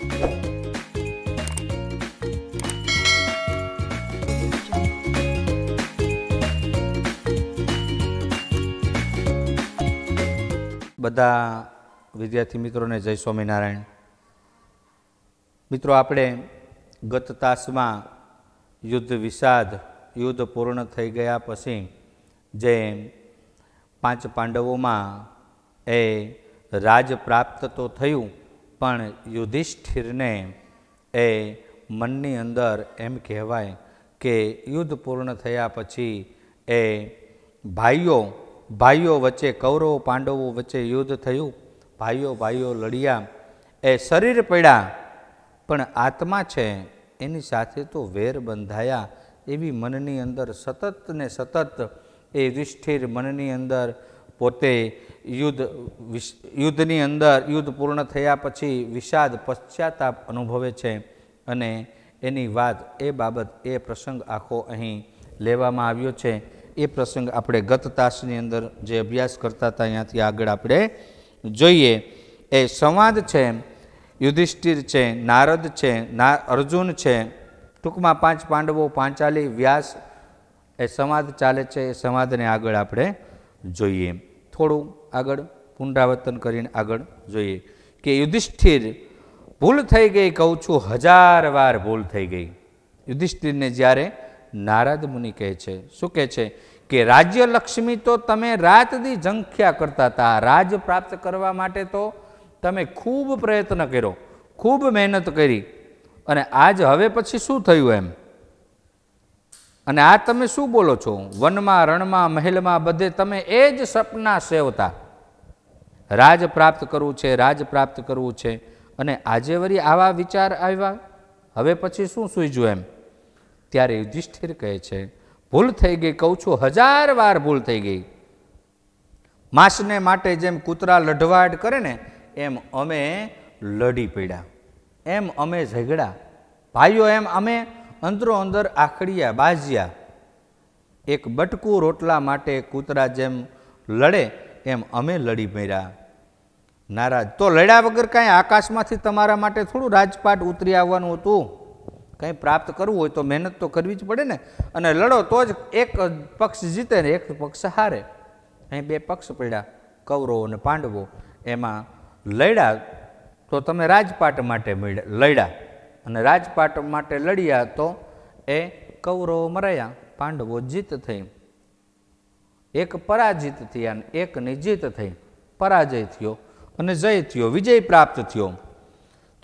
બધા વિદ્યાર્થી મિત્રોને જય સ્વામિનારાયણ મિત્રો આપણે ગત તાસમાં યુદ્ધ વિષાદ યુદ્ધ પૂર્ણ થઈ ગયા પછી જે પાંચ પાંડવોમાં એ રાજ પ્રાપ્ત તો થયું પણ યુધિષ્ઠિરને એ મનની અંદર એમ કહેવાય કે યુદ્ધ પૂર્ણ થયા પછી એ ભાઈઓ ભાઈઓ વચ્ચે કૌરવ પાંડવો વચ્ચે યુદ્ધ થયું ભાઈઓ ભાઈઓ લડ્યા એ શરીર પડ્યા પણ આત્મા છે એની સાથે તો વેર બંધાયા એવી મનની અંદર સતત ને સતત એ યુધિષ્ઠિર મનની અંદર પોતે યુદ્ધ યુદ્ધની અંદર યુદ્ધ પૂર્ણ થયા પછી વિષાદ પશ્ચાતાપ અનુભવે છે અને એની વાત એ બાબત એ પ્રસંગ આખો અહીં લેવામાં આવ્યો છે એ પ્રસંગ આપણે ગત તાસની અંદર જે અભ્યાસ કરતા હતા અહીંયાથી આગળ આપણે જોઈએ એ સંવાદ છે યુધિષ્ઠિર છે નારદ છે ના અર્જુન છે ટૂંકમાં પાંચ પાંડવો પાંચાલી વ્યાસ એ સંવાદ ચાલે છે એ સંવાદને આગળ આપણે જોઈએ થોડું આગળ પુનરાવર્તન કરીને આગળ જોઈએ કે યુધિષ્ઠિર ભૂલ થઈ ગઈ કહું છું હજાર વાર ભૂલ થઈ ગઈ યુધિષ્ઠિરને જ્યારે નારદ મુનિ કહે છે શું કહે છે કે રાજ્ય લક્ષ્મી તો તમે રાત દી જંખ્યા કરતા હતા રાજ પ્રાપ્ત કરવા માટે તો તમે ખૂબ પ્રયત્ન કર્યો ખૂબ મહેનત કરી અને આજ હવે પછી શું થયું એમ અને આ તમે શું બોલો છો વનમાં રણમાં મહેલમાં બધે તમે એ જ સપના સેવતા રાજ પ્રાપ્ત કરવું છે રાજ પ્રાપ્ત કરવું છે અને આજે વળી આવા વિચાર આવ્યા હવે પછી શું સૂજ્યું એમ ત્યારે યુધિષ્ઠિર કહે છે ભૂલ થઈ ગઈ કહું છું હજાર વાર ભૂલ થઈ ગઈ માસને માટે જેમ કૂતરા લઢવાડ કરે ને એમ અમે લડી પડ્યા એમ અમે ઝઘડા ભાઈઓ એમ અમે અંદરો અંદર આખડિયા બાજિયા એક બટકું રોટલા માટે કૂતરા જેમ લડે એમ અમે લડી મર્યા નારાજ તો લડ્યા વગર કાંઈ આકાશમાંથી તમારા માટે થોડું રાજપાટ ઉતરી આવવાનું હતું કંઈ પ્રાપ્ત કરવું હોય તો મહેનત તો કરવી જ પડે ને અને લડો તો જ એક પક્ષ જીતે ને એક પક્ષ હારે અહીં બે પક્ષ પડ્યા કૌરવો અને પાંડવો એમાં લડ્યા તો તમે રાજપાટ માટે લડ્યા અને રાજપાટ માટે લડ્યા તો એ કૌરવો મરાયા પાંડવો જીત થઈ એક પરાજિત થયા અને એકની જીત થઈ પરાજય થયો અને જય થયો વિજય પ્રાપ્ત થયો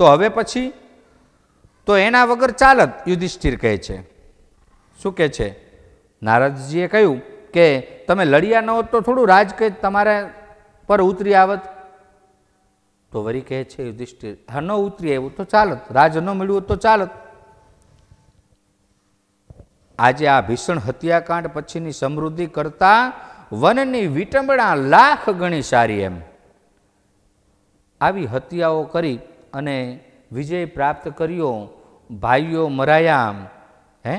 તો હવે પછી તો એના વગર ચાલત યુધિષ્ઠિર કહે છે શું કહે છે નારદજીએ કહ્યું કે તમે લડ્યા ન હોત તો થોડું રાજ કંઈ તમારા પર ઉતરી આવત તો વરી કહે છે યુધિષ્ઠિર હા ન ઉતરી આવ્યું તો ચાલત રાજ ન મળ્યું તો ચાલત આજે આ ભીષણ હત્યાકાંડ પછીની સમૃદ્ધિ કરતા વનની વિટંબણા લાખ ગણી સારી એમ આવી હત્યાઓ કરી અને વિજય પ્રાપ્ત કર્યો ભાઈઓ મરાયા હે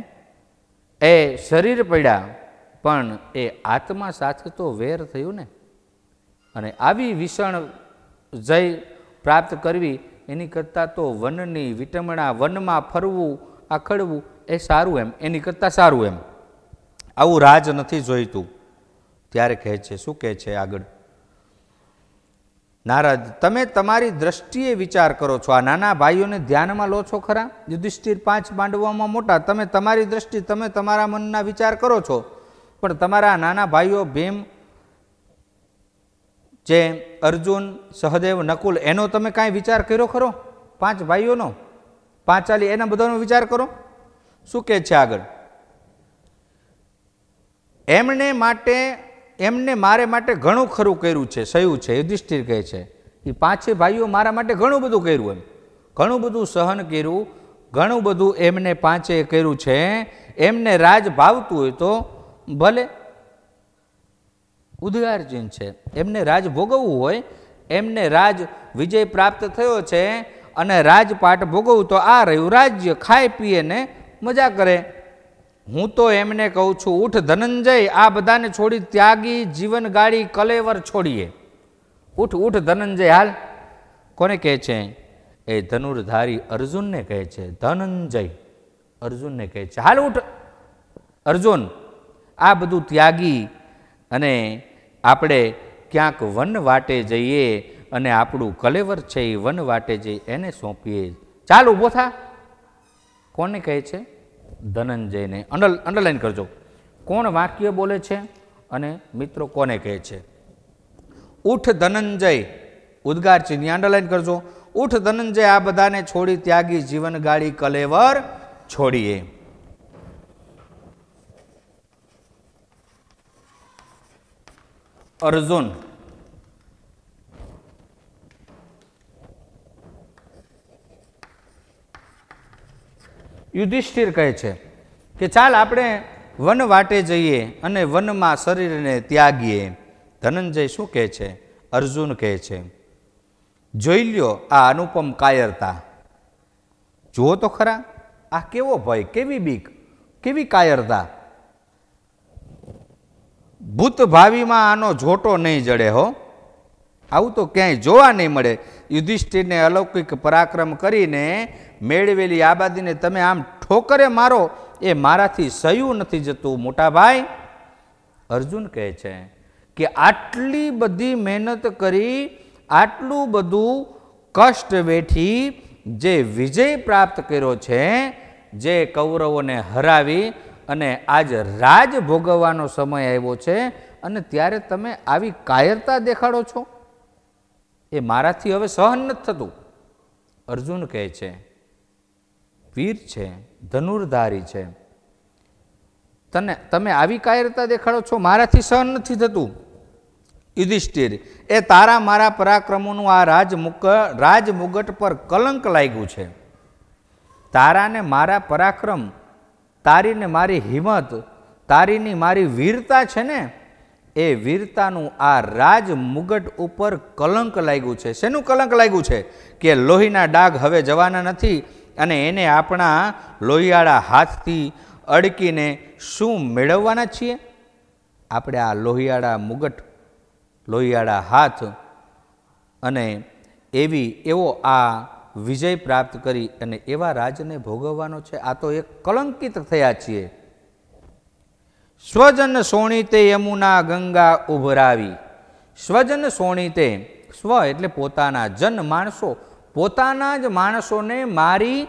એ શરીર પડ્યા પણ એ આત્મા સાથે તો વેર થયું ને અને આવી ભીષણ જય પ્રાપ્ત કરવી એની કરતાં તો વનની વિટમણા વનમાં ફરવું આખડવું એ સારું એમ એની કરતાં સારું એમ આવું રાજ નથી જોઈતું ત્યારે કહે છે શું કહે છે આગળ નારદ તમે તમારી દૃષ્ટિએ વિચાર કરો છો આ નાના ભાઈઓને ધ્યાનમાં લો છો ખરા યુધિષ્ઠિર પાંચ પાંડવોમાં મોટા તમે તમારી દૃષ્ટિ તમે તમારા મનના વિચાર કરો છો પણ તમારા નાના ભાઈઓ ભીમ જે અર્જુન સહદેવ નકુલ એનો તમે કાંઈ વિચાર કર્યો ખરો પાંચ ભાઈઓનો પાંચ ચાલી એના બધાનો વિચાર કરો શું કહે છે આગળ એમને માટે એમને મારે માટે ઘણું ખરું કર્યું છે સયું છે યુધિષ્ઠિર કહે છે એ પાંચે ભાઈઓ મારા માટે ઘણું બધું કર્યું એમ ઘણું બધું સહન કર્યું ઘણું બધું એમને પાંચે કર્યું છે એમને રાજ ભાવતું હોય તો ભલે ઉદગાર્જુન છે એમને રાજ ભોગવવું હોય એમને રાજ વિજય પ્રાપ્ત થયો છે અને રાજપાટ ભોગવવું તો આ રહ્યું રાજ્ય ખાય પીએ ને મજા કરે હું તો એમને કહું છું ઉઠ ધનંજય આ બધાને છોડી ત્યાગી જીવન ગાડી કલેવર છોડીએ ઉઠ ઉઠ ધનંજય હાલ કોને કહે છે એ ધનુર્ધારી અર્જુનને કહે છે ધનંજય અર્જુનને કહે છે હાલ ઉઠ અર્જુન આ બધું ત્યાગી અને આપણે ક્યાંક વન વાટે જઈએ અને આપણું કલેવર છે એ વન વાટે જઈ એને સોંપીએ ચાલ ઊભો થા કોને કહે છે ધનંજયને અંડર અંડરલાઈન કરજો કોણ વાક્ય બોલે છે અને મિત્રો કોને કહે છે ઉઠ ધનંજય ઉદ્ગાર ચિહ્ન અંડરલાઈન કરજો ઉઠ ધનંજય આ બધાને છોડી ત્યાગી જીવન ગાળી કલેવર છોડીએ અર્જુન યુધિષ્ઠિર કહે છે કે ચાલ આપણે વન વાટે જઈએ અને વનમાં શરીરને ત્યાગીએ ધનંજય શું કહે છે અર્જુન કહે છે જોઈ લ્યો આ અનુપમ કાયરતા જુઓ તો ખરા આ કેવો ભય કેવી બીક કેવી કાયરતા ભૂતભાવીમાં આનો જોટો નહીં જડે હો આવું તો ક્યાંય જોવા નહીં મળે યુધિષ્ઠિરને અલૌકિક પરાક્રમ કરીને મેળવેલી આબાદીને તમે આમ ઠોકરે મારો એ મારાથી સયું નથી જતું મોટા ભાઈ અર્જુન કહે છે કે આટલી બધી મહેનત કરી આટલું બધું કષ્ટ વેઠી જે વિજય પ્રાપ્ત કર્યો છે જે કૌરવોને હરાવી અને આજ રાજ ભોગવવાનો સમય આવ્યો છે અને ત્યારે તમે આવી કાયરતા દેખાડો છો એ મારાથી હવે સહન નથી થતું અર્જુન કહે છે વીર છે ધનુર્ધારી છે તને તમે આવી કાયરતા દેખાડો છો મારાથી સહન નથી થતું યુધિષ્ઠિર એ તારા મારા પરાક્રમોનું આ રાજમુક રાજમુગટ પર કલંક લાગ્યું છે તારાને મારા પરાક્રમ તારીને મારી હિંમત તારીની મારી વીરતા છે ને એ વીરતાનું આ રાજ મુગટ ઉપર કલંક લાગ્યું છે શેનું કલંક લાગ્યું છે કે લોહીના ડાઘ હવે જવાના નથી અને એને આપણા લોહિયાળા હાથથી અડકીને શું મેળવવાના છીએ આપણે આ લોહિયાળા મુગટ લોહિયાળા હાથ અને એવી એવો આ વિજય પ્રાપ્ત કરી અને એવા રાજને ભોગવવાનો છે આ તો એક કલંકિત થયા છીએ સ્વજન સોણીતે યમુના ગંગા ઉભરાવી સ્વજન સોણીતે સ્વ એટલે પોતાના જન માણસો પોતાના જ માણસોને મારી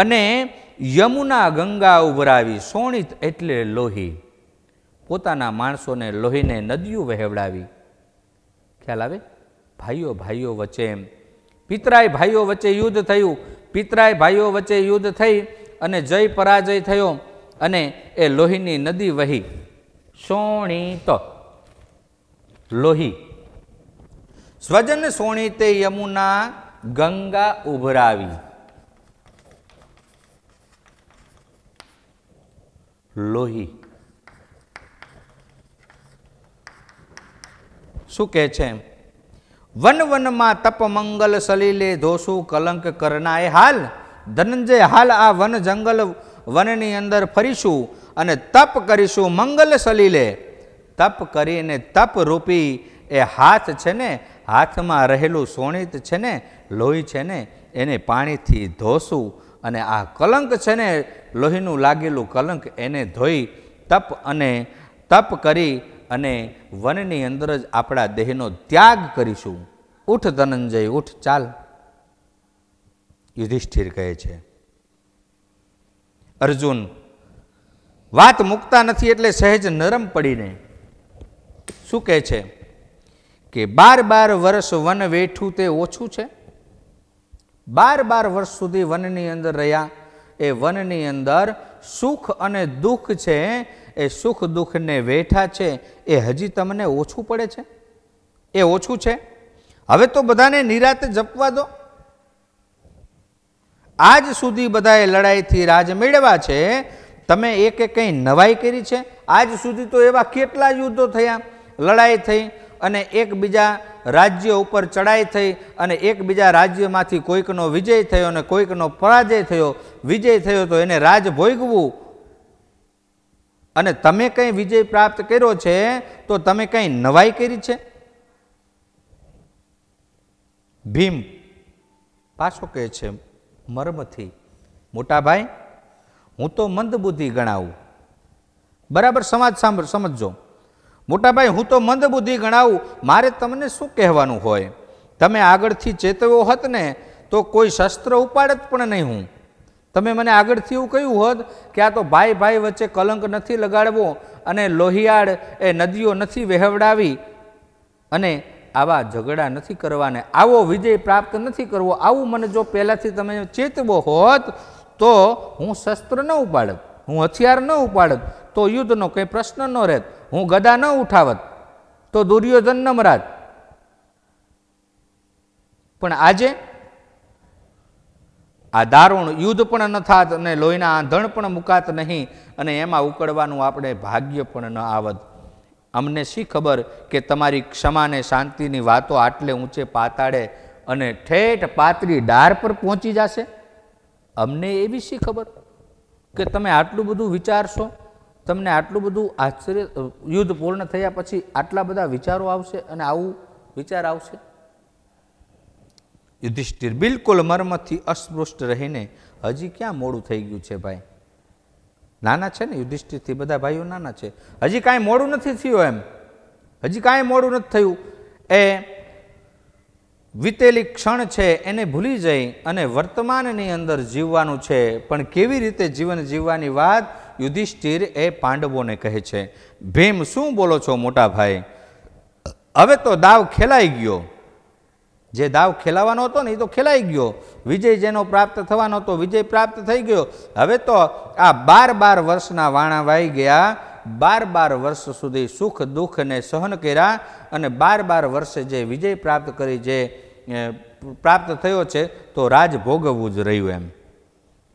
અને યમુના ગંગા ઉભરાવી સોણિત એટલે લોહી પોતાના માણસોને લોહીને નદીઓ વહેવડાવી ખ્યાલ આવે ભાઈઓ ભાઈઓ વચ્ચે એમ પિતરાય ભાઈઓ વચ્ચે યુદ્ધ થયું પિતરાય ભાઈઓ વચ્ચે યુદ્ધ થઈ અને જય પરાજય થયો અને એ લોહીની નદી વહી સોણિત લોહી સ્વજન સોણિતે યમુના ગંગા ઉભરાવી લોહી શું કહે છે એમ વન વનમાં તપ મંગલ સલીલે ધોસુ કલંક કરનાએ હાલ ધનંજય હાલ આ વન જંગલ વનની અંદર ફરીશું અને તપ કરીશું મંગલ સલીલે તપ કરીને તપ રૂપી એ હાથ છે ને હાથમાં રહેલું સોણિત છે ને લોહી છે ને એને પાણીથી ધોશું અને આ કલંક છે ને લોહીનું લાગેલું કલંક એને ધોઈ તપ અને તપ કરી અને વનની અંદર જ આપણા દેહનો ત્યાગ કરીશું ઉઠ ધનંજય ઉઠ ચાલ યુધિષ્ઠિર કહે છે અર્જુન વાત મૂકતા નથી એટલે સહેજ નરમ પડીને શું કહે છે કે બાર બાર વર્ષ વન વેઠું તે ઓછું છે બાર બાર વર્ષ સુધી વનની અંદર રહ્યા એ વનની અંદર સુખ અને દુઃખ છે એ સુખ દુઃખને વેઠા છે એ હજી તમને ઓછું પડે છે એ ઓછું છે હવે તો બધાને નિરાતે જપવા દો આજ સુધી બધાએ લડાઈથી રાજ મેળવા છે તમે એકે કંઈ નવાઈ કરી છે આજ સુધી તો એવા કેટલા યુદ્ધો થયા લડાઈ થઈ અને એકબીજા રાજ્ય ઉપર ચડાઈ થઈ અને એકબીજા રાજ્યમાંથી કોઈકનો વિજય થયો અને કોઈકનો પરાજય થયો વિજય થયો તો એને રાજ ભોગવું અને તમે કંઈ વિજય પ્રાપ્ત કર્યો છે તો તમે કંઈ નવાઈ કરી છે ભીમ પાછો કહે છે મર્મથી મોટા ભાઈ હું તો મંદબુદ્ધિ ગણાવું બરાબર સમાજ સાંભળ સમજો મોટા ભાઈ હું તો મંદબુદ્ધિ ગણાવું મારે તમને શું કહેવાનું હોય તમે આગળથી ચેતવ્યો હોત ને તો કોઈ શસ્ત્ર ઉપાડત પણ નહીં હું તમે મને આગળથી એવું કહ્યું હોત કે આ તો ભાઈ ભાઈ વચ્ચે કલંક નથી લગાડવો અને લોહિયાળ એ નદીઓ નથી વહેવડાવી અને આવા ઝઘડા નથી કરવાને આવો વિજય પ્રાપ્ત નથી કરવો આવું મને જો પહેલાંથી તમે ચેતવો હોત તો હું શસ્ત્ર ન ઉપાડત હું હથિયાર ન ઉપાડત તો યુદ્ધનો કંઈ પ્રશ્ન ન રહેત હું ગદા ન ઉઠાવત તો દુર્યોધન ન મરાત પણ આજે આ દારૂણ યુદ્ધ પણ ન થાત અને લોહીના આંધણ પણ મુકાત નહીં અને એમાં ઉકળવાનું આપણે ભાગ્ય પણ ન આવત અમને શી ખબર કે તમારી ક્ષમાને શાંતિની વાતો આટલે ઊંચે પાતાળે અને ઠેઠ પાતળી ડાર પર પહોંચી જશે અમને એવી શી ખબર કે તમે આટલું બધું વિચારશો તમને આટલું બધું આશ્ચર્ય યુદ્ધ પૂર્ણ થયા પછી આટલા બધા વિચારો આવશે અને આવું વિચાર આવશે યુધિષ્ઠિર બિલકુલ મર્મથી અસ્પૃષ્ટ રહીને હજી ક્યાં મોડું થઈ ગયું છે ભાઈ નાના છે ને યુધિષ્ઠિરથી બધા ભાઈઓ નાના છે હજી કાંઈ મોડું નથી થયું એમ હજી કાંઈ મોડું નથી થયું એ વીતેલી ક્ષણ છે એને ભૂલી જઈ અને વર્તમાનની અંદર જીવવાનું છે પણ કેવી રીતે જીવન જીવવાની વાત યુધિષ્ઠિર એ પાંડવોને કહે છે ભીમ શું બોલો છો મોટા ભાઈ હવે તો દાવ ખેલાઈ ગયો જે દાવ ખેલાવાનો હતો ને એ તો ખેલાઈ ગયો વિજય જેનો પ્રાપ્ત થવાનો હતો વિજય પ્રાપ્ત થઈ ગયો હવે તો આ બાર બાર વર્ષના વાણા વાઈ ગયા બાર બાર વર્ષ સુધી સુખ દુઃખને સહન કર્યા અને બાર બાર વર્ષે જે વિજય પ્રાપ્ત કરી જે પ્રાપ્ત થયો છે તો રાજ ભોગવવું જ રહ્યું એમ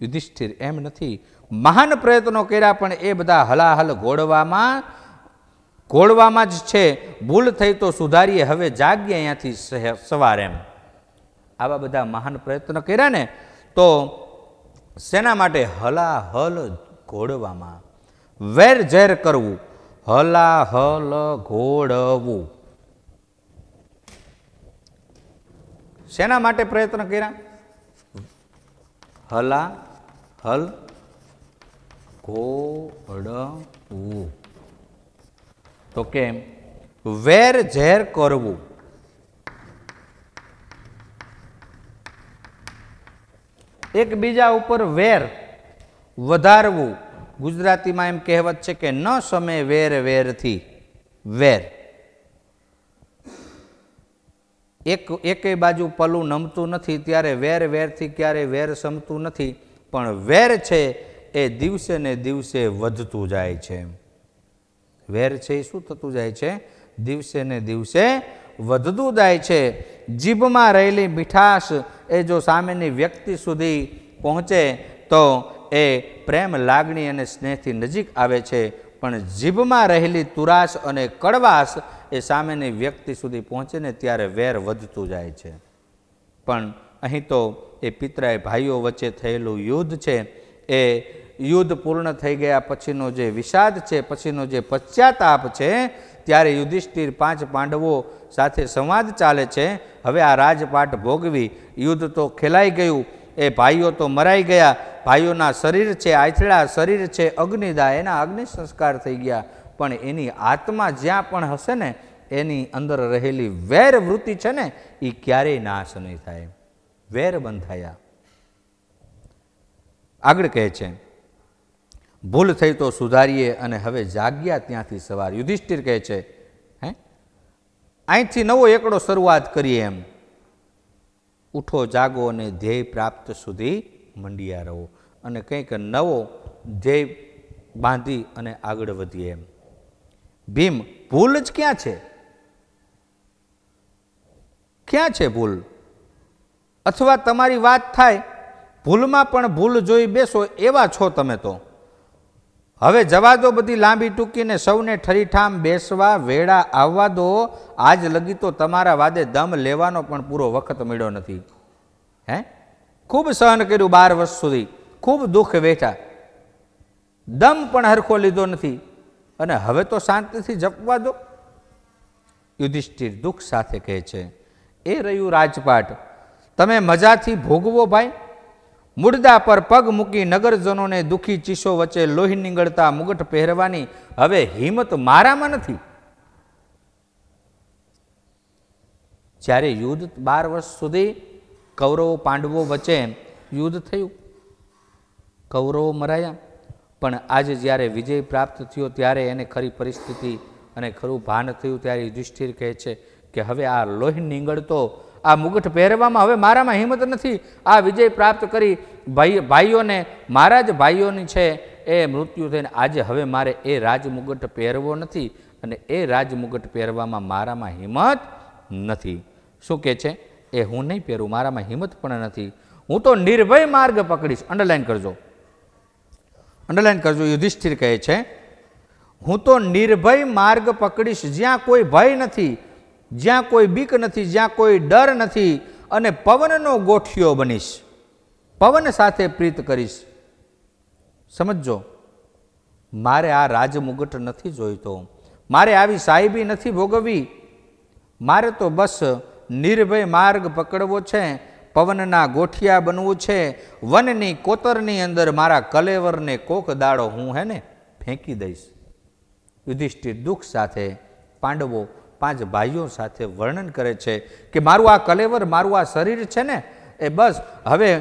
યુધિષ્ઠિર એમ નથી મહાન પ્રયત્નો કર્યા પણ એ બધા હલાહલ ઘોડવામાં ઘોળવામાં જ છે ભૂલ થઈ તો સુધારીએ હવે જાગીએ અહીંયાથી સવારે એમ આવા બધા મહાન પ્રયત્ન કર્યા ને તો શેના માટે હલાહલ ઘોળવામાં વેર ઝેર કરવું હલાહલ ઘોળવું શેના માટે પ્રયત્ન કર્યા હલા હલ ઘોડવું તો કેમ વેર ઝેર કરવું એકબીજા ઉપર વેર વધારવું ગુજરાતીમાં એમ કહેવત છે કે ન સમે વેર વેરથી વેર એક એકેય બાજુ પલું નમતું નથી ત્યારે વેર વેરથી ક્યારેય વેર સમતું નથી પણ વેર છે એ દિવસે ને દિવસે વધતું જાય છે એમ વેર છે એ શું થતું જાય છે દિવસે ને દિવસે વધતું જાય છે જીભમાં રહેલી મીઠાશ એ જો સામેની વ્યક્તિ સુધી પહોંચે તો એ પ્રેમ લાગણી અને સ્નેહથી નજીક આવે છે પણ જીભમાં રહેલી તુરાશ અને કડવાશ એ સામેની વ્યક્તિ સુધી પહોંચે ને ત્યારે વેર વધતું જાય છે પણ અહીં તો એ પિતરાય ભાઈઓ વચ્ચે થયેલું યુદ્ધ છે એ યુદ્ધ પૂર્ણ થઈ ગયા પછીનો જે વિષાદ છે પછીનો જે પશ્ચાતાપ છે ત્યારે યુધિષ્ઠિર પાંચ પાંડવો સાથે સંવાદ ચાલે છે હવે આ રાજપાટ ભોગવી યુદ્ધ તો ખેલાઈ ગયું એ ભાઈઓ તો મરાઈ ગયા ભાઈઓના શરીર છે આથડા શરીર છે અગ્નિદા એના અગ્નિ સંસ્કાર થઈ ગયા પણ એની આત્મા જ્યાં પણ હશે ને એની અંદર રહેલી વેર વૃત્તિ છે ને એ ક્યારેય નાશ નહીં થાય વેર બંધાયા આગળ કહે છે ભૂલ થઈ તો સુધારીએ અને હવે જાગ્યા ત્યાંથી સવાર યુધિષ્ઠિર કહે છે હે અહીંથી નવો એકડો શરૂઆત કરીએ એમ ઉઠો જાગો અને ધ્યેય પ્રાપ્ત સુધી મંડિયા રહો અને કંઈક નવો ધ્યેય બાંધી અને આગળ વધીએ એમ ભીમ ભૂલ જ ક્યાં છે ક્યાં છે ભૂલ અથવા તમારી વાત થાય ભૂલમાં પણ ભૂલ જોઈ બેસો એવા છો તમે તો હવે જવા દો બધી લાંબી ટૂંકીને સૌને ઠરીઠામ બેસવા વેળા આવવા દો આજ લગી તો તમારા વાદે દમ લેવાનો પણ પૂરો વખત મળ્યો નથી હે ખૂબ સહન કર્યું બાર વર્ષ સુધી ખૂબ દુઃખ વેઠા દમ પણ હરખો લીધો નથી અને હવે તો શાંતિથી જપવા દો યુધિષ્ઠિર દુઃખ સાથે કહે છે એ રહ્યું રાજપાટ તમે મજાથી ભોગવો ભાઈ મુર્દા પર પગ મૂકી નગરજનોને દુઃખી ચીસો વચ્ચે લોહી નીંગળતા મુગટ પહેરવાની હવે હિંમત મારામાં નથી જ્યારે યુદ્ધ બાર વર્ષ સુધી કૌરવો પાંડવો વચ્ચે યુદ્ધ થયું કૌરવો મરાયા પણ આજે જ્યારે વિજય પ્રાપ્ત થયો ત્યારે એને ખરી પરિસ્થિતિ અને ખરું ભાન થયું ત્યારે યુધિષ્ઠિર કહે છે કે હવે આ લોહી નીંગળતો આ મુગઠ પહેરવામાં હવે મારામાં હિંમત નથી આ વિજય પ્રાપ્ત કરી ભાઈ ભાઈઓને મારા જ ભાઈઓની છે એ મૃત્યુ થઈને આજે હવે મારે એ રાજમુગટ પહેરવો નથી અને એ રાજમુગટ પહેરવામાં મારામાં હિંમત નથી શું કહે છે એ હું નહીં પહેરું મારામાં હિંમત પણ નથી હું તો નિર્ભય માર્ગ પકડીશ અંડરલાઈન કરજો અંડરલાઈન કરજો યુધિષ્ઠિર કહે છે હું તો નિર્ભય માર્ગ પકડીશ જ્યાં કોઈ ભય નથી જ્યાં કોઈ બીક નથી જ્યાં કોઈ ડર નથી અને પવનનો ગોઠિયો બનીશ પવન સાથે પ્રીત કરીશ સમજો મારે આ રાજમુગટ નથી જોઈતો મારે આવી સાહેબી નથી ભોગવવી મારે તો બસ નિર્ભય માર્ગ પકડવો છે પવનના ગોઠિયા બનવું છે વનની કોતરની અંદર મારા કલેવરને કોક દાડો હું હેને ફેંકી દઈશ યુધિષ્ઠિર દુઃખ સાથે પાંડવો પાંચ ભાઈઓ સાથે વર્ણન કરે છે કે મારું આ કલેવર મારું આ શરીર છે ને એ બસ હવે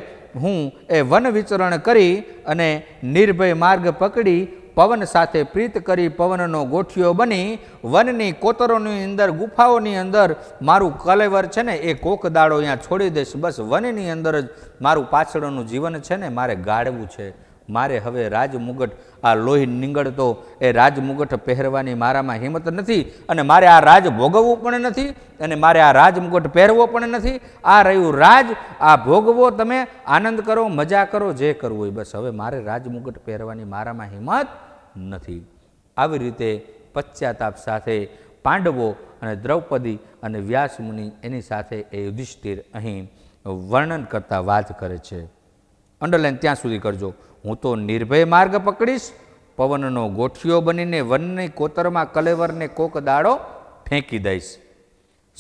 હું એ વન વિચરણ કરી અને નિર્ભય માર્ગ પકડી પવન સાથે પ્રીત કરી પવનનો ગોઠિયો બની વનની કોતરોની અંદર ગુફાઓની અંદર મારું કલેવર છે ને એ કોક દાડો અહીંયા છોડી દઈશ બસ વનની અંદર જ મારું પાછળનું જીવન છે ને મારે ગાળવું છે મારે હવે રાજમુગટ આ લોહી નીંગળતો એ રાજમુગટ પહેરવાની મારામાં હિંમત નથી અને મારે આ રાજ ભોગવવું પણ નથી અને મારે આ રાજમુગટ પહેરવો પણ નથી આ રહ્યું રાજ આ ભોગવો તમે આનંદ કરો મજા કરો જે કરવું એ બસ હવે મારે રાજમુગટ પહેરવાની મારામાં હિંમત નથી આવી રીતે પશ્ચાતાપ સાથે પાંડવો અને દ્રૌપદી અને વ્યાસમુનિ એની સાથે એ યુધિષ્ઠિર અહીં વર્ણન કરતાં વાત કરે છે અંડરલાઈન ત્યાં સુધી કરજો હું તો નિર્ભય માર્ગ પકડીશ પવનનો ગોઠિયો બનીને વનની કોતરમાં કલેવરને કોક દાડો ફેંકી દઈશ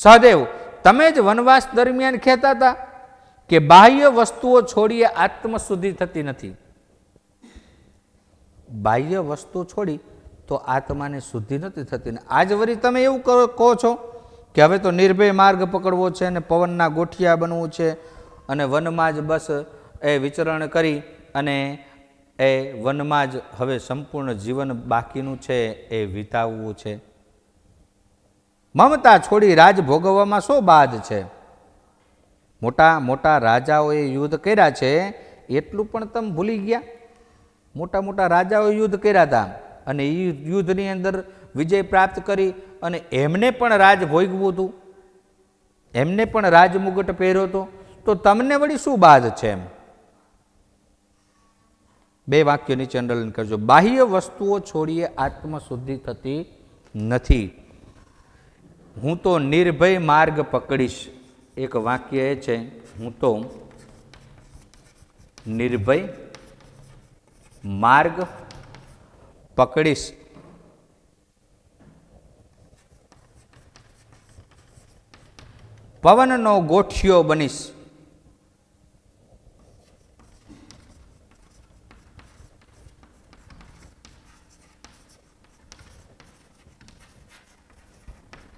સહદેવ તમે જ વનવાસ દરમિયાન કહેતા હતા કે બાહ્ય વસ્તુઓ છોડીએ આત્મશુદ્ધિ થતી નથી બાહ્ય વસ્તુ છોડી તો આત્માને શુદ્ધિ નથી થતી ને આજ વરી તમે એવું કહો છો કે હવે તો નિર્ભય માર્ગ પકડવો છે અને પવનના ગોઠિયા બનવું છે અને વનમાં જ બસ એ વિચરણ કરી અને એ વનમાં જ હવે સંપૂર્ણ જીવન બાકીનું છે એ વિતાવવું છે મમતા છોડી રાજ ભોગવવામાં શું બાદ છે મોટા મોટા રાજાઓએ યુદ્ધ કર્યા છે એટલું પણ તમે ભૂલી ગયા મોટા મોટા રાજાઓએ યુદ્ધ કર્યા હતા અને એ યુદ્ધની અંદર વિજય પ્રાપ્ત કરી અને એમને પણ રાજ ભોગવું હતું એમને પણ રાજમુગટ પહેર્યો હતો તો તમને વળી શું બાદ છે એમ બે વાક્યો નીચે અંડરલાઈન કરજો બાહ્ય વસ્તુઓ છોડીએ આત્મશુદ્ધિ થતી નથી હું તો નિર્ભય માર્ગ પકડીશ એક વાક્ય એ છે હું તો નિર્ભય માર્ગ પકડીશ પવનનો ગોઠિયો બનીશ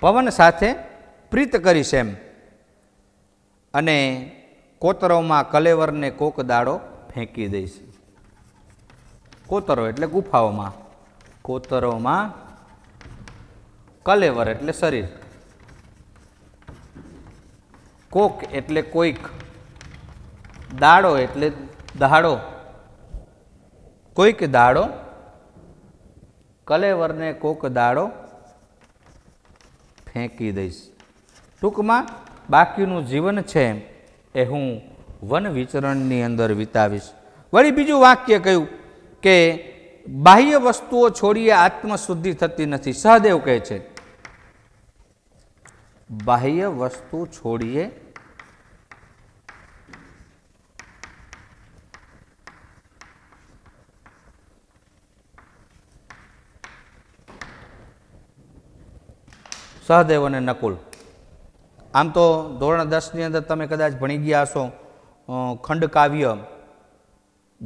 પવન સાથે પ્રીત કરીશ એમ અને કોતરોમાં કલેવરને કોક દાડો ફેંકી દઈશ કોતરો એટલે ગુફાઓમાં કોતરોમાં કલેવર એટલે શરીર કોક એટલે કોઈક દાડો એટલે દાડો કોઈક દાડો કલેવરને કોક દાડો ફેંકી દઈશ ટૂંકમાં બાકીનું જીવન છે એ હું વન વિચરણની અંદર વિતાવીશ વળી બીજું વાક્ય કહ્યું કે બાહ્ય વસ્તુઓ છોડીએ આત્મશુદ્ધિ થતી નથી સહદેવ કહે છે બાહ્ય વસ્તુ છોડીએ સહદેવ અને નકુલ આમ તો ધોરણ દસની અંદર તમે કદાચ ભણી ગયા હશો ખંડકાવ્ય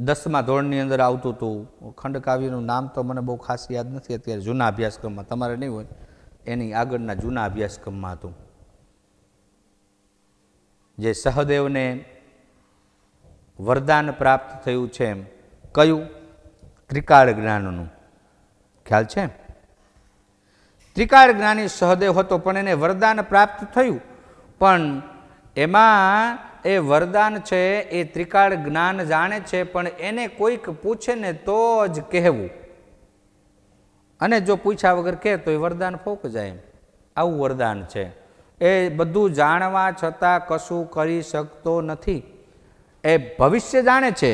દસમાં ધોરણની અંદર આવતું હતું ખંડકાવ્યનું નામ તો મને બહુ ખાસ યાદ નથી અત્યારે જૂના અભ્યાસક્રમમાં તમારે નહીં હોય એની આગળના જૂના અભ્યાસક્રમમાં હતું જે સહદેવને વરદાન પ્રાપ્ત થયું છે એમ કયું ત્રિકાળ જ્ઞાનનું ખ્યાલ છે ત્રિકાળ જ્ઞાની સહદેવ હતો પણ એને વરદાન પ્રાપ્ત થયું પણ એમાં એ વરદાન છે એ ત્રિકાળ જ્ઞાન જાણે છે પણ એને કોઈક પૂછે ને તો જ કહેવું અને જો પૂછ્યા વગર કહે તો એ વરદાન ફોક જાય એમ આવું વરદાન છે એ બધું જાણવા છતાં કશું કરી શકતો નથી એ ભવિષ્ય જાણે છે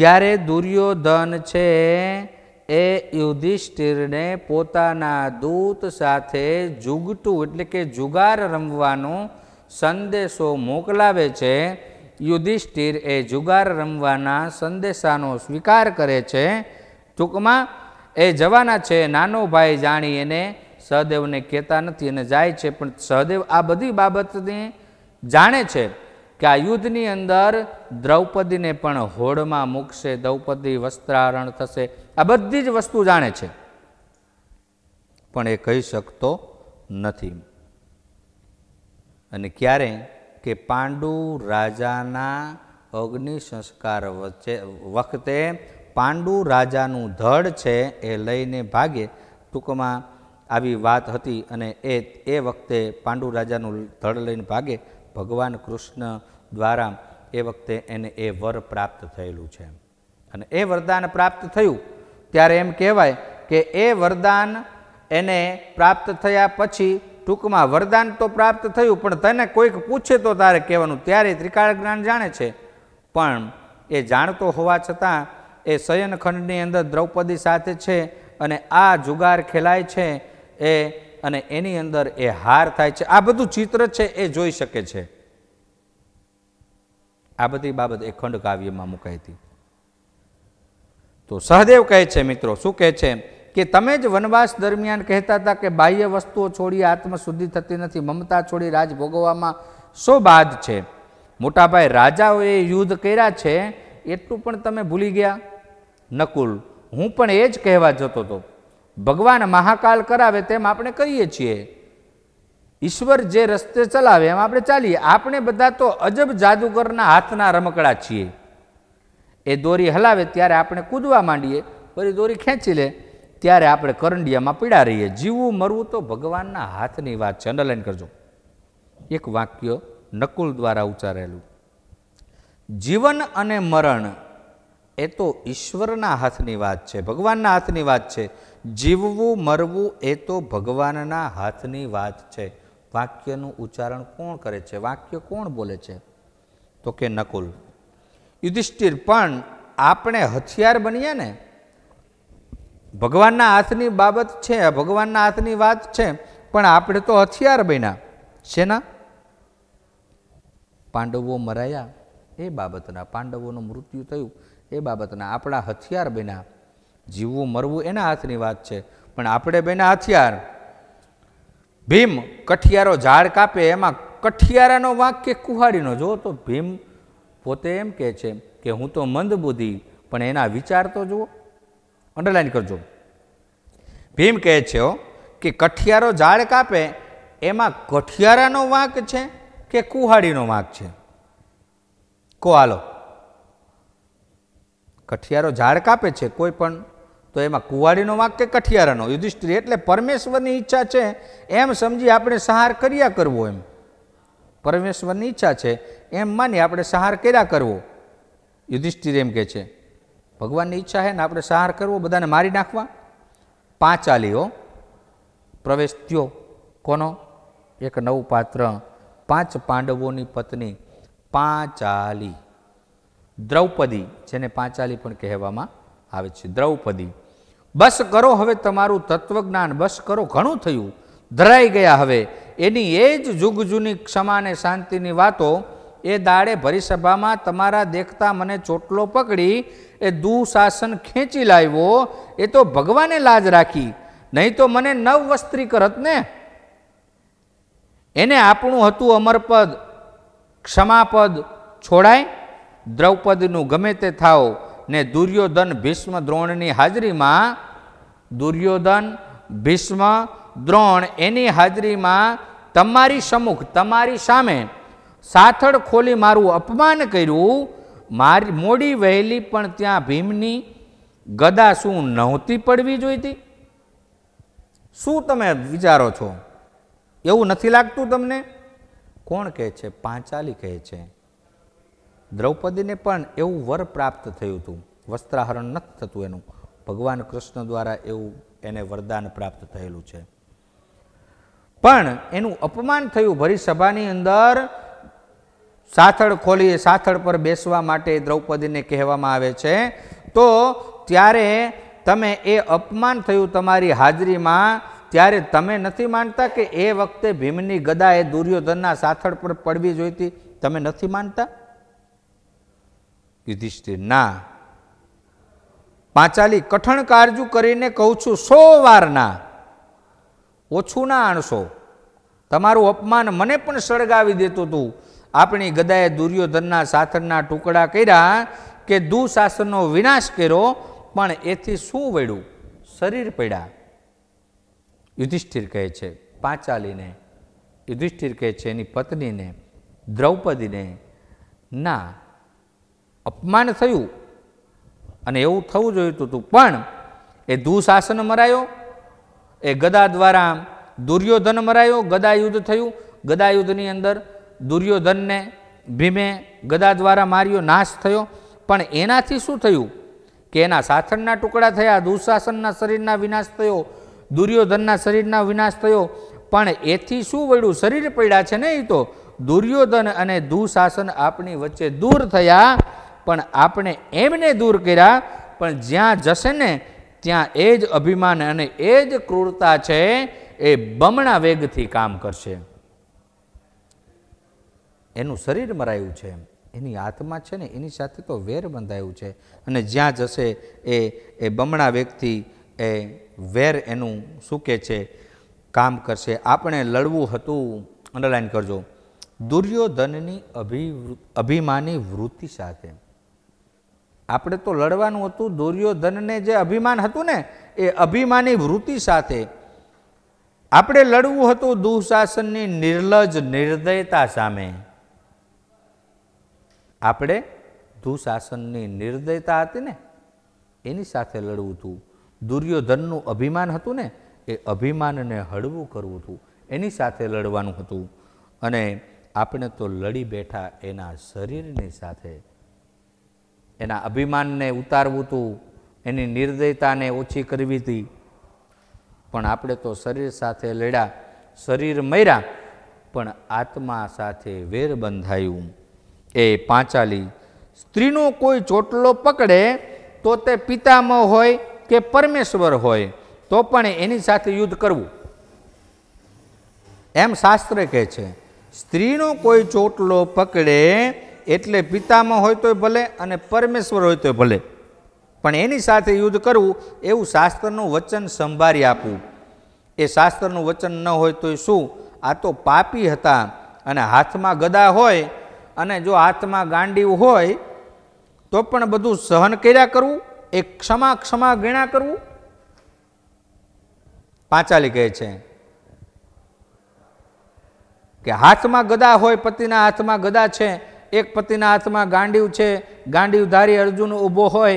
જ્યારે દુર્યોધન છે એ યુધિષ્ઠિરને પોતાના દૂત સાથે જુગટું એટલે કે જુગાર રમવાનો સંદેશો મોકલાવે છે યુધિષ્ઠિર એ જુગાર રમવાના સંદેશાનો સ્વીકાર કરે છે ટૂંકમાં એ જવાના છે નાનો ભાઈ જાણી એને સહદેવને કહેતા નથી અને જાય છે પણ સહદેવ આ બધી બાબતને જાણે છે કે આ યુદ્ધની અંદર દ્રૌપદીને પણ હોડમાં મૂકશે દ્રૌપદી વસ્ત્રારણ થશે આ બધી જ વસ્તુ જાણે છે પણ એ કહી શકતો નથી અને ક્યારે કે પાંડુ રાજાના અગ્નિ સંસ્કાર વચ્ચે વખતે પાંડુ રાજાનું ધડ છે એ લઈને ભાગે ટૂંકમાં આવી વાત હતી અને એ એ વખતે પાંડુ રાજાનું ધડ લઈને ભાગે ભગવાન કૃષ્ણ દ્વારા એ વખતે એને એ વર પ્રાપ્ત થયેલું છે અને એ વરદાન પ્રાપ્ત થયું ત્યારે એમ કહેવાય કે એ વરદાન એને પ્રાપ્ત થયા પછી ટૂંકમાં વરદાન તો પ્રાપ્ત થયું પણ તને કોઈક પૂછે તો તારે કહેવાનું ત્યારે ત્રિકાળ જ્ઞાન જાણે છે પણ એ જાણતો હોવા છતાં એ શયનખંડની અંદર દ્રૌપદી સાથે છે અને આ જુગાર ખેલાય છે એ અને એની અંદર એ હાર થાય છે આ બધું ચિત્ર છે એ જોઈ શકે છે આ બધી બાબત એ ખંડકાવ્યમાં મુકાઈ હતી તો સહદેવ કહે છે મિત્રો શું કહે છે કે તમે જ વનવાસ દરમિયાન કહેતા હતા કે બાહ્ય વસ્તુઓ છોડી આત્મશુદ્ધિ થતી નથી મમતા છોડી રાજ ભોગવવામાં શો બાદ છે મોટાભાઈ રાજાઓએ યુદ્ધ કર્યા છે એટલું પણ તમે ભૂલી ગયા નકુલ હું પણ એ જ કહેવા જતો હતો ભગવાન મહાકાલ કરાવે તેમ આપણે કહીએ છીએ ઈશ્વર જે રસ્તે ચલાવે એમ આપણે ચાલીએ આપણે બધા તો અજબ જાદુગરના હાથના રમકડા છીએ એ દોરી હલાવે ત્યારે આપણે કૂદવા માંડીએ પછી દોરી ખેંચી લે ત્યારે આપણે કરંડિયામાં પીડા રહીએ જીવવું મરવું તો ભગવાનના હાથની વાત છે અંડરલાઈન કરજો એક વાક્ય નકુલ દ્વારા ઉચ્ચારેલું જીવન અને મરણ એ તો ઈશ્વરના હાથની વાત છે ભગવાનના હાથની વાત છે જીવવું મરવું એ તો ભગવાનના હાથની વાત છે વાક્યનું ઉચ્ચારણ કોણ કરે છે વાક્ય કોણ બોલે છે તો કે નકુલ યુધિષ્ઠિર પણ આપણે હથિયાર બનીએ ને ભગવાનના હાથની બાબત છે ભગવાનના હાથની વાત છે પણ આપણે તો હથિયાર બન્યા છે ના પાંડવો મરાયા એ બાબતના પાંડવોનું મૃત્યુ થયું એ બાબતના આપણા હથિયાર બન્યા જીવવું મરવું એના હાથની વાત છે પણ આપણે બન્યા હથિયાર ભીમ કઠિયારો ઝાડ કાપે એમાં કઠિયારાનો વાંક કે કુહાડીનો જો તો ભીમ પોતે એમ કહે છે કે હું તો મંદબુદ્ધિ પણ એના વિચાર તો જુઓ અંડરલાઈન કરજો ભીમ કહે છે કે કઠિયારો ઝાડ કાપે એમાં કઠિયારાનો વાંક છે કે કુહાડીનો વાંક છે કો હાલો કઠિયારો ઝાડ કાપે છે કોઈ પણ તો એમાં કુવાડીનો વાંક કે કઠિયારાનો યુધિષ્ઠિર એટલે પરમેશ્વરની ઈચ્છા છે એમ સમજી આપણે સહાર કર્યા કરવો એમ પરમેશ્વરની ઈચ્છા છે એમ માની આપણે સહાર કર્યા કરવો યુધિષ્ઠિર એમ કહે છે ભગવાનની ઈચ્છા છે ને આપણે સહાર કરવો બધાને મારી નાખવા પાંચાલીઓ પ્રવેશ થયો કોનો એક નવું પાત્ર પાંચ પાંડવોની પત્ની પાંચાલી દ્રૌપદી જેને પાંચાલી પણ કહેવામાં આવે છે દ્રૌપદી બસ કરો હવે તમારું તત્વજ્ઞાન બસ કરો ઘણું થયું ધરાઈ ગયા હવે એની એ જ જુગ જૂની અને શાંતિની વાતો એ દાડે ભરીસભામાં તમારા દેખતા મને ચોટલો પકડી એ દુશાસન ખેંચી લાવ્યો એ તો ભગવાને લાજ રાખી નહીં તો મને નવ વસ્ત્રી કરત ને એને આપણું હતું અમરપદ ક્ષમાપદ છોડાય દ્રૌપદીનું ગમે તે થાવ ને દુર્યોધન ભીષ્મ દ્રોણની હાજરીમાં દુર્યોધન ભીષ્મ દ્રોણ એની હાજરીમાં તમારી સમુખ તમારી સામે સાથળ ખોલી મારું અપમાન કર્યું મારી મોડી વહેલી પણ ત્યાં ભીમની ગદા શું નહોતી પડવી જોઈતી શું તમે વિચારો છો એવું નથી લાગતું તમને કોણ કહે છે પાંચાલી કહે છે દ્રૌપદીને પણ એવું વર પ્રાપ્ત થયું હતું વસ્ત્રાહરણ નથી થતું એનું ભગવાન કૃષ્ણ દ્વારા એવું એને વરદાન પ્રાપ્ત થયેલું છે પણ એનું અપમાન થયું ભરી સભાની અંદર સાથળ ખોલી સાથળ પર બેસવા માટે દ્રૌપદીને કહેવામાં આવે છે તો ત્યારે તમે એ અપમાન થયું તમારી હાજરીમાં ત્યારે તમે નથી માનતા કે એ વખતે ભીમની ગદા એ દુર્યોધનના સાથળ પર પડવી જોઈતી તમે નથી માનતા યુધિષ્ઠિર ના પાંચાલી કઠણ કારજુ કરીને કહું છું સો વારના ઓછું ના આણશો તમારું અપમાન મને પણ સળગાવી દેતું હતું આપણી ગદાએ દુર્યોધનના સાથરના ટુકડા કર્યા કે દુશાસનનો વિનાશ કર્યો પણ એથી શું વળ્યું શરીર પડ્યા યુધિષ્ઠિર કહે છે પાંચાલીને યુધિષ્ઠિર કહે છે એની પત્નીને દ્રૌપદીને ના અપમાન થયું અને એવું થવું જોઈતું હતું પણ એ દુશાસન મરાયો એ ગદા દ્વારા દુર્યોધન મરાયો ગદા યુદ્ધ થયું ગદા યુદ્ધની અંદર દુર્યોધનને ભીમે ગદા દ્વારા માર્યો નાશ થયો પણ એનાથી શું થયું કે એના સાથળના ટુકડા થયા દુશાસનના શરીરના વિનાશ થયો દુર્યોધનના શરીરના વિનાશ થયો પણ એથી શું વળ્યું શરીર પડ્યા છે ને એ તો દુર્યોધન અને દુશાસન આપણી વચ્ચે દૂર થયા પણ આપણે એમને દૂર કર્યા પણ જ્યાં જશે ને ત્યાં એ જ અભિમાન અને એ જ ક્રૂરતા છે એ બમણા વેગથી કામ કરશે એનું શરીર મરાયું છે એની આત્મા છે ને એની સાથે તો વેર બંધાયું છે અને જ્યાં જશે એ એ બમણા વેગથી એ વેર એનું સૂકે છે કામ કરશે આપણે લડવું હતું અંડરલાઈન કરજો દુર્યોધનની અભિ અભિમાની વૃત્તિ સાથે આપણે તો લડવાનું હતું દુર્યોધનને જે અભિમાન હતું ને એ અભિમાની વૃત્તિ સાથે આપણે લડવું હતું દુઃશાસનની નિર્લજ નિર્દયતા સામે આપણે દુઃશાસનની નિર્દયતા હતી ને એની સાથે લડવું હતું દુર્યોધનનું અભિમાન હતું ને એ અભિમાનને હળવું કરવું હતું એની સાથે લડવાનું હતું અને આપણે તો લડી બેઠા એના શરીરની સાથે એના અભિમાનને ઉતારવું હતું એની નિર્દયતાને ઓછી કરવી હતી પણ આપણે તો શરીર સાથે લડ્યા શરીર મર્યા પણ આત્મા સાથે વેર બંધાયું એ પાંચાલી સ્ત્રીનો કોઈ ચોટલો પકડે તો તે પિતામહ હોય કે પરમેશ્વર હોય તો પણ એની સાથે યુદ્ધ કરવું એમ શાસ્ત્ર કહે છે સ્ત્રીનો કોઈ ચોટલો પકડે એટલે પિતામાં હોય તોય ભલે અને પરમેશ્વર હોય તોય ભલે પણ એની સાથે યુદ્ધ કરવું એવું શાસ્ત્રનું વચન સંભાળી આપવું એ શાસ્ત્રનું વચન ન હોય તોય શું આ તો પાપી હતા અને હાથમાં ગદા હોય અને જો હાથમાં ગાંડીવું હોય તો પણ બધું સહન કર્યા કરવું એ ક્ષમા ક્ષમા ગણા કરવું પાંચાલી કહે છે કે હાથમાં ગદા હોય પતિના હાથમાં ગદા છે એક પતિના હાથમાં ગાંડીવ છે ગાંડીવધારી અર્જુન ઊભો હોય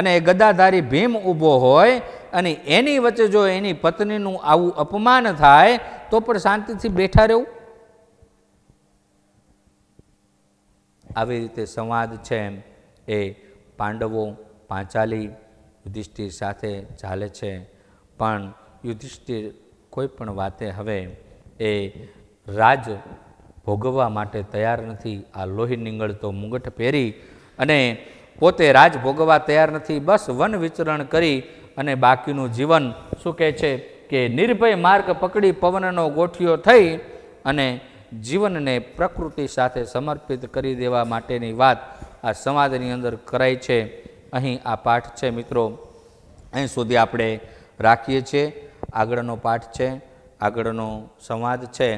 અને ગદાધારી ભીમ ઊભો હોય અને એની વચ્ચે જો એની પત્નીનું આવું અપમાન થાય તો પણ શાંતિથી બેઠા રહેવું આવી રીતે સંવાદ છે એ પાંડવો પાંચાલી યુધિષ્ઠિર સાથે ચાલે છે પણ યુધિષ્ઠિર કોઈ પણ વાતે હવે એ રાજ ભોગવવા માટે તૈયાર નથી આ લોહી નીંગળતો મુંગઠ પહેરી અને પોતે રાજ ભોગવવા તૈયાર નથી બસ વન વિચરણ કરી અને બાકીનું જીવન શું કહે છે કે નિર્ભય માર્ગ પકડી પવનનો ગોઠિયો થઈ અને જીવનને પ્રકૃતિ સાથે સમર્પિત કરી દેવા માટેની વાત આ સંવાદની અંદર કરાય છે અહીં આ પાઠ છે મિત્રો અહીં સુધી આપણે રાખીએ છીએ આગળનો પાઠ છે આગળનો સંવાદ છે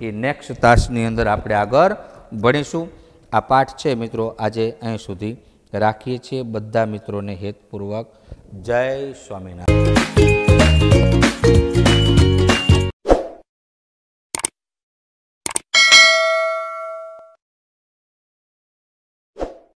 એ નેક્સ્ટ તાસની અંદર આપણે આગળ ભણીશું આ પાઠ છે મિત્રો આજે અહીં સુધી રાખીએ છીએ બધા મિત્રોને હેતપૂર્વક જય સ્વામિનારાયણ